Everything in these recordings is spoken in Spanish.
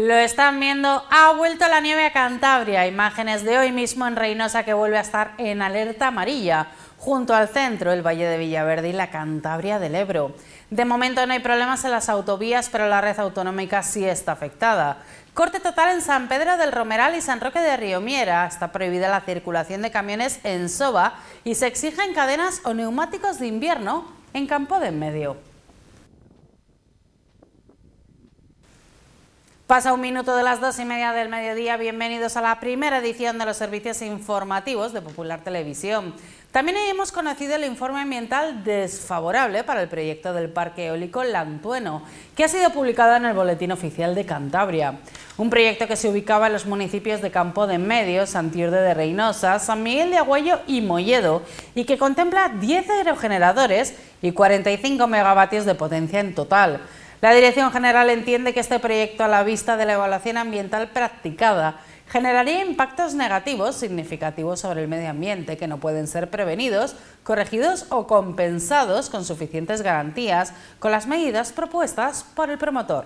Lo están viendo, ha vuelto la nieve a Cantabria, imágenes de hoy mismo en Reynosa que vuelve a estar en alerta amarilla, junto al centro, el Valle de Villaverde y la Cantabria del Ebro. De momento no hay problemas en las autovías, pero la red autonómica sí está afectada. Corte total en San Pedro del Romeral y San Roque de Riomiera. Está prohibida la circulación de camiones en Soba y se exigen cadenas o neumáticos de invierno en Campo de Medio. Pasa un minuto de las dos y media del mediodía. Bienvenidos a la primera edición de los servicios informativos de Popular Televisión. También hemos conocido el informe ambiental desfavorable para el proyecto del parque eólico Lantueno, que ha sido publicado en el Boletín Oficial de Cantabria. Un proyecto que se ubicaba en los municipios de Campo de Medio, Santiurde de Reynosa, San Miguel de Agüello y Molledo, y que contempla 10 aerogeneradores y 45 megavatios de potencia en total. La Dirección General entiende que este proyecto a la vista de la evaluación ambiental practicada generaría impactos negativos significativos sobre el medio ambiente que no pueden ser prevenidos, corregidos o compensados con suficientes garantías con las medidas propuestas por el promotor.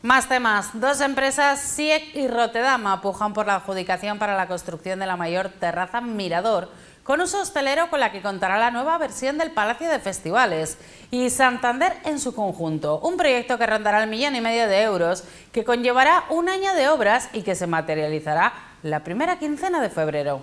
Más temas. Dos empresas, SIEC y Rotedama, apujan por la adjudicación para la construcción de la mayor terraza mirador con un hostelero con la que contará la nueva versión del Palacio de Festivales y Santander en su conjunto, un proyecto que rondará el millón y medio de euros, que conllevará un año de obras y que se materializará la primera quincena de febrero.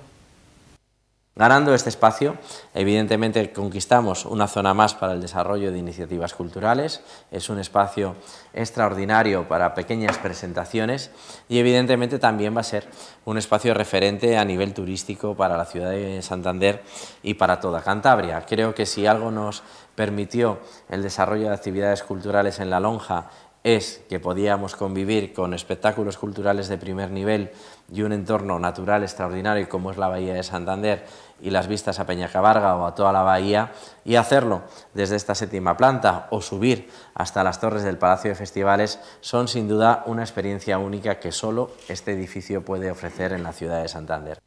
Ganando este espacio, evidentemente conquistamos una zona más para el desarrollo de iniciativas culturales, es un espacio extraordinario para pequeñas presentaciones y evidentemente también va a ser un espacio referente a nivel turístico para la ciudad de Santander y para toda Cantabria. Creo que si algo nos permitió el desarrollo de actividades culturales en la lonja es que podíamos convivir con espectáculos culturales de primer nivel y un entorno natural extraordinario como es la Bahía de Santander y las vistas a Peñacabarga o a toda la bahía y hacerlo desde esta séptima planta o subir hasta las torres del Palacio de Festivales son sin duda una experiencia única que solo este edificio puede ofrecer en la ciudad de Santander.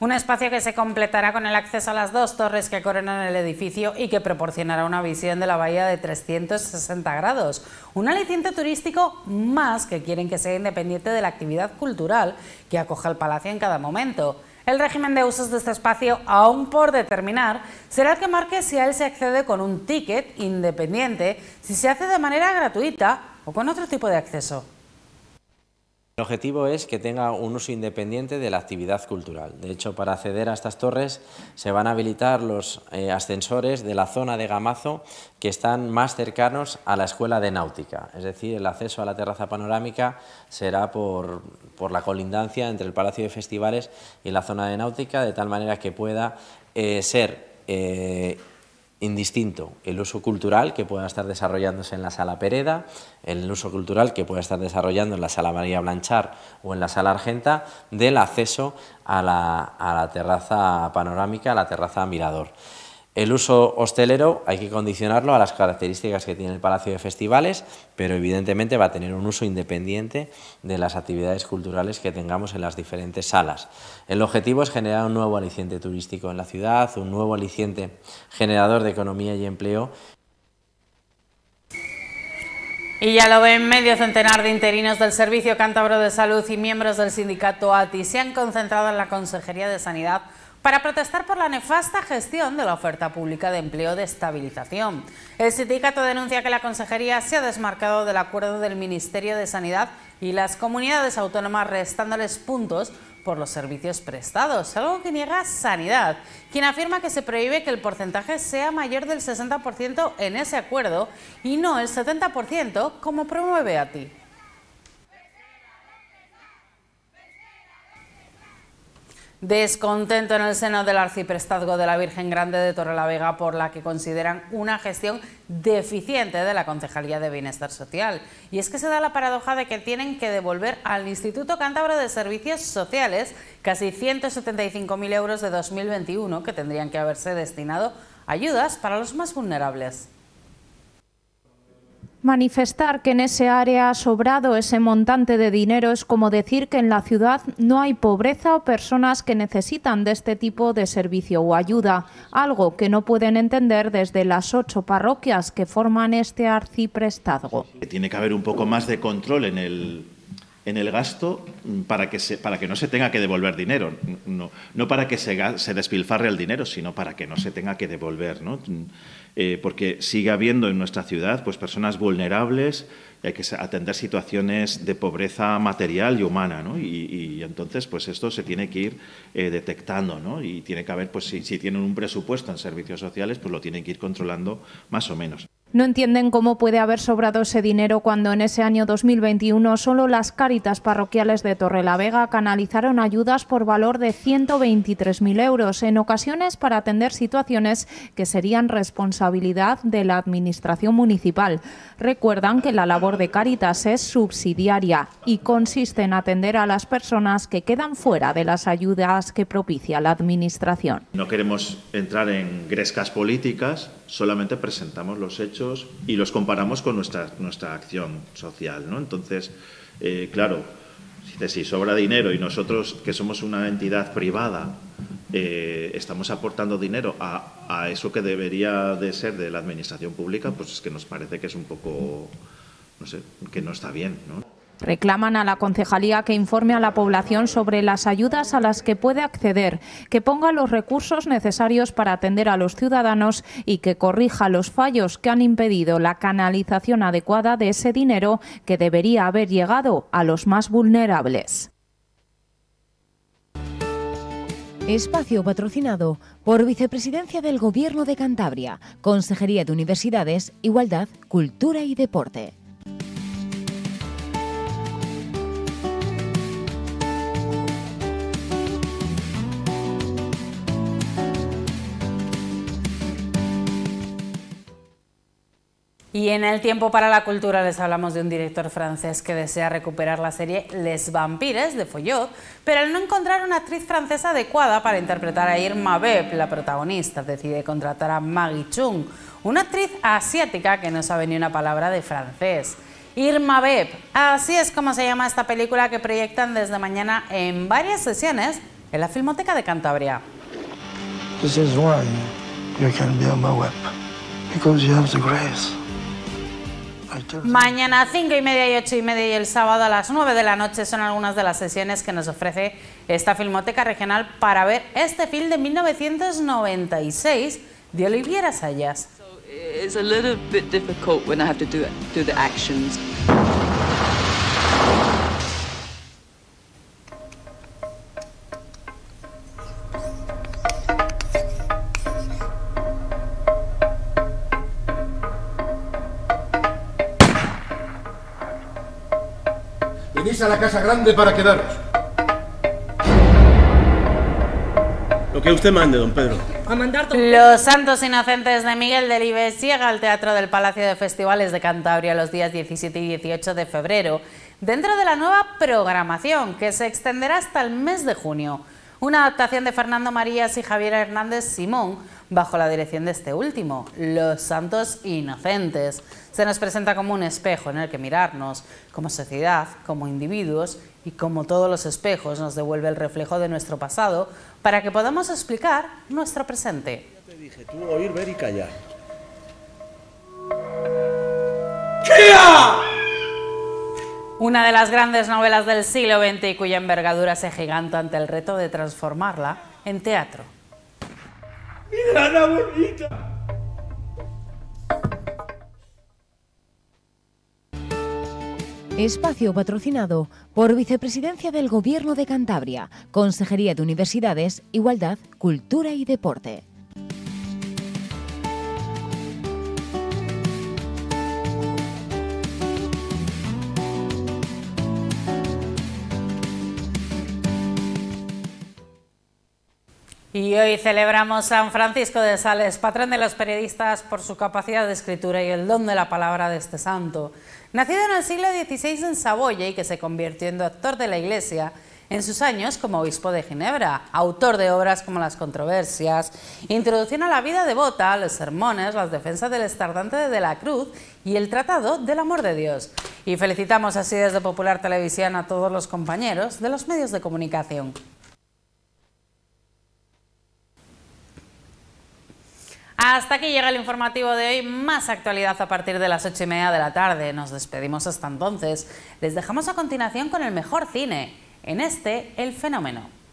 Un espacio que se completará con el acceso a las dos torres que coronan el edificio y que proporcionará una visión de la bahía de 360 grados. Un aliciente turístico más que quieren que sea independiente de la actividad cultural que acoja el palacio en cada momento. El régimen de usos de este espacio, aún por determinar, será el que marque si a él se accede con un ticket independiente, si se hace de manera gratuita o con otro tipo de acceso. El objetivo es que tenga un uso independiente de la actividad cultural. De hecho, para acceder a estas torres se van a habilitar los eh, ascensores de la zona de Gamazo que están más cercanos a la escuela de náutica. Es decir, el acceso a la terraza panorámica será por, la colindancia entre el Palacio de Festivales y la zona de náutica, de tal manera que pueda eh, ser... Eh, indistinto el uso cultural que pueda estar desarrollándose en la sala Pereda, el uso cultural que pueda estar desarrollando en la sala María Blanchard o en la sala Argenta, del acceso a la, a la terraza panorámica, a la terraza mirador. El uso hostelero hay que condicionarlo a las características que tiene el Palacio de Festivales, pero evidentemente va a tener un uso independiente de las actividades culturales que tengamos en las diferentes salas. El objetivo es generar un nuevo aliciente turístico en la ciudad, un nuevo aliciente generador de economía y empleo y ya lo ven, medio centenar de interinos del Servicio Cántabro de Salud y miembros del sindicato ATI se han concentrado en la Consejería de Sanidad para protestar por la nefasta gestión de la oferta pública de empleo de estabilización. El sindicato denuncia que la Consejería se ha desmarcado del acuerdo del Ministerio de Sanidad y las comunidades autónomas restándoles puntos por los servicios prestados, algo que niega Sanidad, quien afirma que se prohíbe que el porcentaje sea mayor del 60% en ese acuerdo y no el 70% como promueve a ti. Descontento en el seno del arciprestazgo de la Virgen Grande de Torrelavega por la que consideran una gestión deficiente de la Concejalía de Bienestar Social. Y es que se da la paradoja de que tienen que devolver al Instituto Cántabro de Servicios Sociales casi 175.000 euros de 2021 que tendrían que haberse destinado a ayudas para los más vulnerables. Manifestar que en ese área ha sobrado ese montante de dinero es como decir que en la ciudad no hay pobreza o personas que necesitan de este tipo de servicio o ayuda, algo que no pueden entender desde las ocho parroquias que forman este arciprestazgo. Tiene que haber un poco más de control en el en el gasto mm, para que, para que no se tenga que devolver dinero, no, no para que se, se, despilfarre el dinero, sino para que no se tenga que devolver, ¿no? Mm, eh, porque sigue habiendo en nuestra ciudad pues, personas vulnerables, hay que atender situaciones de pobreza material y humana, ¿no? y, entonces pues esto se tiene que ir eh, detectando, ¿no? Y tiene que haber, pues si, si tienen un presupuesto en servicios sociales, pues lo tienen que ir controlando más o menos no entienden cómo puede haber sobrado ese dinero cuando en ese año 2021 solo las cáritas parroquiales de Torrelavega canalizaron ayudas por valor de 123.000 euros, en ocasiones para atender situaciones que serían responsabilidad de la Administración Municipal. Recuerdan que la labor de cáritas es subsidiaria y consiste en atender a las personas que quedan fuera de las ayudas que propicia la Administración. No queremos entrar en grescas políticas solamente presentamos los hechos y los comparamos con nuestra, nuestra acción social. ¿no? Entonces, eh, claro, si, sobra dinero y nosotros, que somos una entidad privada, eh, estamos aportando dinero a, a, eso que debería de ser de la administración pública, pues es que nos parece que es un poco, no sé, que no está bien. ¿no? Reclaman a la concejalía que informe a la población sobre las ayudas a las que puede acceder, que ponga los recursos necesarios para atender a los ciudadanos y que corrija los fallos que han impedido la canalización adecuada de ese dinero que debería haber llegado a los más vulnerables. Espacio patrocinado por Vicepresidencia del Gobierno de Cantabria, Consejería de Universidades, Igualdad, Cultura y Deporte. Y en el tiempo para la cultura les hablamos de un director francés que desea recuperar la serie Les Vampires de Foyot, pero al no encontrar una actriz francesa adecuada para interpretar a Irma Beb, la protagonista, decide contratar a Maggie Chung, una actriz asiática que no sabe ni una palabra de francés. Irma Beb, así es como se llama esta película que proyectan desde mañana en varias sesiones en la Filmoteca de Cantabria. Mañana 5 y media y 8 y media y el sábado a las 9 de la noche son algunas de las sesiones que nos ofrece esta Filmoteca Regional para ver este film de 1996 de olivier asayas eh, a la casa grande para quedaros. Lo que usted mande, don Pedro. A mandar Los Santos Inocentes de Miguel Delibes llega al Teatro del Palacio de Festivales de Cantabria los días 17 y 18 de febrero, dentro de la nueva programación que se extenderá hasta el mes de junio. Una adaptación de Fernando Marías y Javier Hernández Simón bajo la dirección de este último, Los Santos Inocentes. Se nos presenta como un espejo en el que mirarnos, como sociedad, como individuos y como todos los espejos nos devuelve el reflejo de nuestro pasado para que podamos explicar nuestro presente. Ya te dije, tú oír, ver y callar una de las grandes novelas del siglo XX y cuya envergadura se giganta ante el reto de transformarla en teatro. bonita! Espacio patrocinado por Vicepresidencia del Gobierno de Cantabria, Consejería de Universidades, Igualdad, Cultura y Deporte. Y hoy celebramos San Francisco de Sales, patrón de los periodistas por su capacidad de escritura y el don de la palabra de este santo. Nacido en el siglo XVI en Saboya y que se convirtió en doctor de la Iglesia en sus años como obispo de Ginebra, autor de obras como Las Controversias, introducción a la vida devota, los sermones, las defensas del estardante de la cruz y el Tratado del Amor de Dios. Y felicitamos así desde Popular Televisión a todos los compañeros de los medios de comunicación. Hasta aquí llega el informativo de hoy, más actualidad a partir de las ocho y media de la tarde. Nos despedimos hasta entonces. Les dejamos a continuación con el mejor cine, en este El Fenómeno.